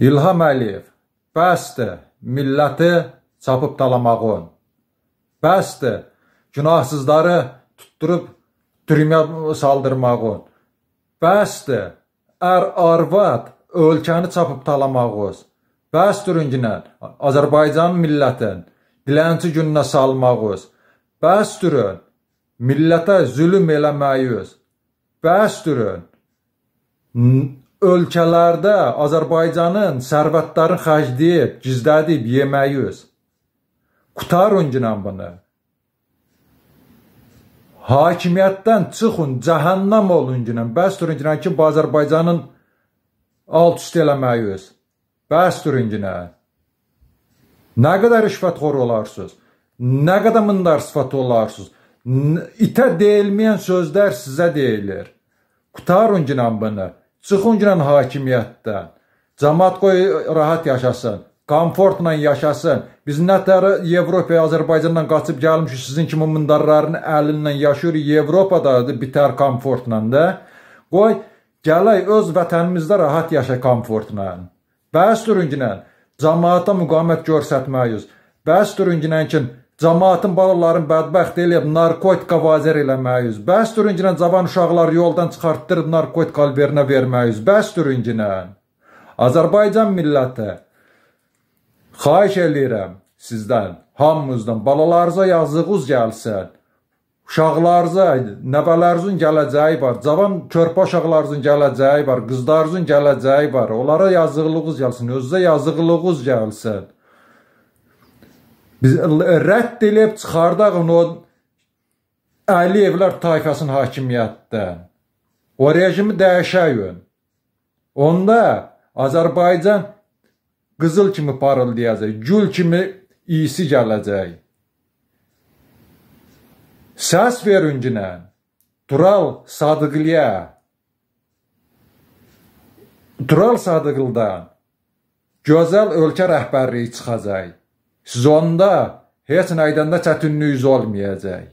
İlham Əliyev, bəsdir, milləti çapıb talamağın. Bəsdir, günahsızları tutturub dürümə saldırmağın. Bəsdir, ər arvad ölkəni çapıb talamağız. Bəsdir ünginə Azərbaycan millətin dilənçi gününə salmağız. Bəsdir millətə zülm eləməyiniz. Bəsdir ölkələrdə Azərbaycanın sərvətlərini xərcləyib, gizlədib yeməyiniz. Qutarın günən bunu. Hakimiyyətdən çıxın, cəhənnəm olun günən. Bəs durun günən ki, bu Azərbaycanın alt üst eləməyiniz. Bəs durun günən. Nə qədər rüşvətxor olarsınız? Nə qədər mındar sifət olarsınız? İtə deyilməyən sözlər sizə deyilir. Qutarın günən bunu. Çıxın girən hakimiyyətdən. Cəmaət qoy rahat yaşasın, komfortla yaşasın. Biz nətər Avropaya, Azərbaycandan qaçıb gəlmişik, sizin kimi mundarların əlindən yaşayırıq. Avropada bitər komfortla da. Qoy gələk öz vətənimizdə rahat yaşa komfortla. Bəs durun ginən cəmaətə müqavimət göstərməyiniz. Bəs durun ginən kin Cəmaətin balaların bədbəxt eləyib narkotika vazir eləməyüz. Bəs dürüncinə cavan uşaqlar yoldan çıxartdırıb narkotika alverinə verməyüz. Bəs dürüncinə. Azərbaycan milləti xahiş eləyirəm sizdən, hamımızdan balalarınıza yazığınız gəlsin. Uşaqlarınıza, nəvələrinizin gələcəyi var. Cavan körpə uşaqlarınızın gələcəyi var, qızlarınızın gələcəyi var. Onlara yazığınız gəlsin, özünüzə yazığınız gəlsin. Biz rədd eləyib çıxardaq onu Əliyevlər tayfasının hakimiyyətdən. O rejimi dəyişəyün. Onda Azərbaycan qızıl kimi parıldayacaq, gül kimi iyisi gələcək. Səs verin günə. Tural Sadıqlıya. Tural Sadıqlıdan gözəl ölkə rəhbərliyi çıxacaq zonda heç nəydən də çətinlik olmayacaq.